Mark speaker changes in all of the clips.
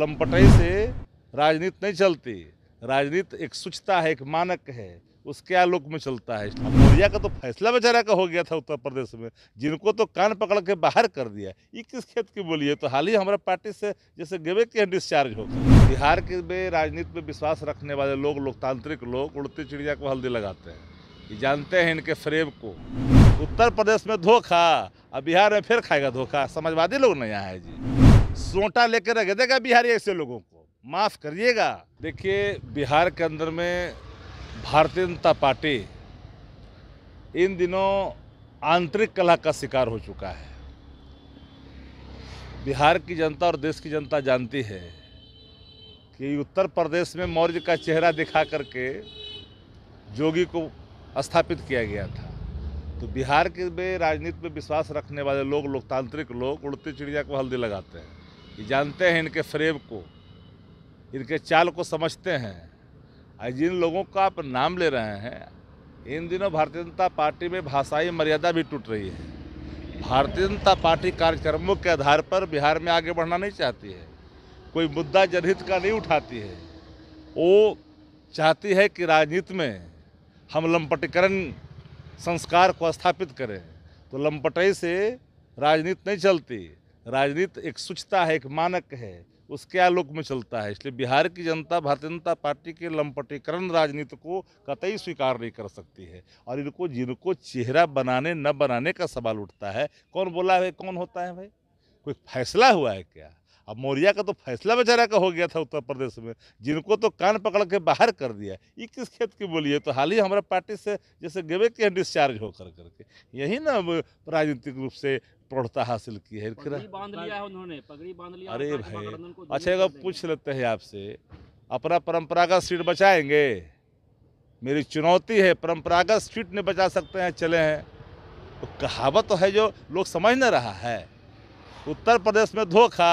Speaker 1: लम्पटाई से राजनीति नहीं चलती राजनीति एक स्वच्छता है एक मानक है उसके आलोक में चलता है मौर्या का तो फैसला बेचारा का हो गया था उत्तर प्रदेश में जिनको तो कान पकड़ के बाहर कर दिया ये किस खेत की बोली है तो हाल ही हमारे पार्टी से जैसे गेबे के डिस्चार्ज हो गए बिहार के में राजनीति में विश्वास रखने वाले लोग लोकतांत्रिक लोग उड़ती चिड़िया को हल्दी लगाते हैं ये जानते हैं इनके फ्रेब को उत्तर प्रदेश में धोखा और बिहार में फिर खाएगा धोखा समाजवादी लोग नहीं आए जी सोटा लेकर रख देगा बिहारी ऐसे लोगों को माफ़ करिएगा देखिए बिहार के अंदर में भारतीय जनता पार्टी इन दिनों आंतरिक कला का शिकार हो चुका है बिहार की जनता और देश की जनता जानती है कि उत्तर प्रदेश में मौर्य का चेहरा दिखा करके जोगी को स्थापित किया गया था तो बिहार के में राजनीति में विश्वास रखने वाले लोग लोकतांत्रिक लोग उड़ती चिड़िया को हल्दी लगाते हैं जानते हैं इनके फ्रेब को इनके चाल को समझते हैं और जिन लोगों का आप नाम ले रहे हैं इन दिनों भारतीय जनता पार्टी में भाषाई मर्यादा भी टूट रही है भारतीय जनता पार्टी कार्यक्रमों के आधार पर बिहार में आगे बढ़ना नहीं चाहती है कोई मुद्दा जनहित का नहीं उठाती है वो चाहती है कि राजनीति में हम लंपटीकरण संस्कार को स्थापित करें तो लम्पटई से राजनीति नहीं चलती राजनीति एक स्वच्छता है एक मानक है उसके आलोक में चलता है इसलिए बिहार की जनता भारतीय जनता पार्टी के लंपटीकरण राजनीति को कतई स्वीकार नहीं कर सकती है और इनको जिनको चेहरा बनाने न बनाने का सवाल उठता है कौन बोला है कौन होता है भाई कोई फैसला हुआ है क्या अब मौर्या का तो फैसला बेचारा का हो गया था उत्तर प्रदेश में जिनको तो कान पकड़ के बाहर कर दिया ये किस खेत की बोली है तो हाल ही हमारा पार्टी से जैसे गेवे के डिस्चार्ज होकर करके यही ना राजनीतिक रूप से प्रौढ़ता हासिल की है पगड़ी बांध लिया है उन्होंने पगड़ी बांध लिया अरे भाई अच्छा अगर पूछ लेते हैं आपसे अपना परम्परागत सीट बचाएंगे मेरी चुनौती है परम्परागत सीट नहीं बचा सकते हैं चले हैं तो कहावत तो है जो लोग समझ नहीं रहा है उत्तर प्रदेश में धोखा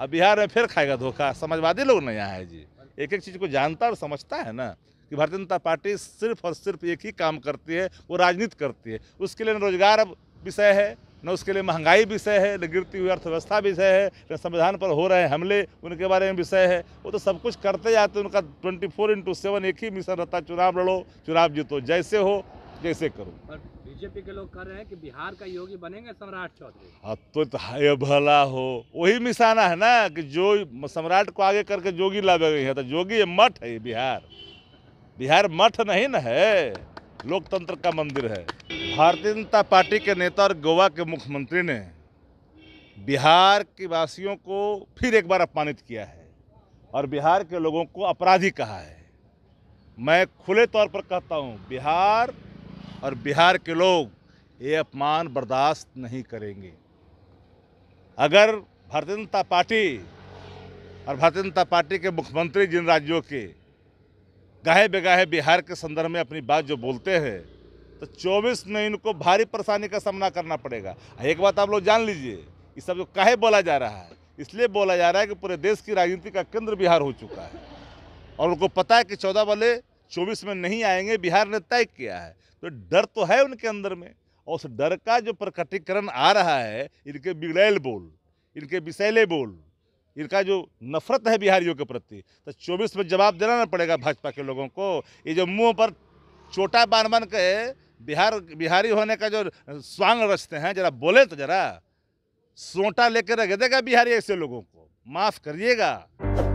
Speaker 1: अब बिहार में फिर खाएगा धोखा समाजवादी लोग नहीं आए जी एक एक चीज़ को जानता और समझता है ना कि भारतीय जनता पार्टी सिर्फ और सिर्फ एक ही काम करती है वो राजनीति करती है उसके लिए रोजगार अब विषय है न उसके लिए महंगाई विषय है न गिरती हुई अर्थव्यवस्था विषय है न संविधान पर हो रहे हमले उनके बारे में विषय है वो तो सब कुछ करते जाते उनका ट्वेंटी फोर इंटू सेवन एक ही मिशन रहता चुनाव लड़ो चुनाव जीतो जैसे हो जैसे करो बीजेपी के लोग कर रहे हैं कि बिहार का योगी बनेंगे सम्राट चौधरी अब तो, तो भला हो वही निशाना है ना कि जो सम्राट को आगे करके योगी ला गई है तो योगी ये मठ है बिहार बिहार मठ नहीं ना है लोकतंत्र का मंदिर है भारतीय जनता पार्टी के नेता और गोवा के मुख्यमंत्री ने बिहार के वासियों को फिर एक बार अपमानित किया है और बिहार के लोगों को अपराधी कहा है मैं खुले तौर पर कहता हूँ बिहार और बिहार के लोग ये अपमान बर्दाश्त नहीं करेंगे अगर भारतीय जनता पार्टी और भारतीय जनता पार्टी के मुख्यमंत्री जिन राज्यों के गाहे बेगाहे बिहार के संदर्भ में अपनी बात जो बोलते हैं तो 24 में इनको भारी परेशानी का सामना करना पड़ेगा एक बात आप लोग जान लीजिए ये सब जो काहे बोला जा रहा है इसलिए बोला जा रहा है कि पूरे देश की राजनीति का केंद्र बिहार हो चुका है और उनको पता है कि चौदह वाले चौबीस में नहीं आएंगे बिहार ने तय किया है तो डर तो है उनके अंदर में और उस डर का जो प्रकटीकरण आ रहा है इनके बिगड़ैल बोल इनके बिसैले बोल इनका जो नफरत है बिहारियों के प्रति तो चौबीस में जवाब देना ना पड़ेगा भाजपा के लोगों को ये जो मुंह पर चोटा बान बांध के बिहार बिहारी होने का जो स्वांग रचते हैं जरा बोले तो जरा सोटा लेकर रख देगा बिहारी ऐसे लोगों को माफ़ करिएगा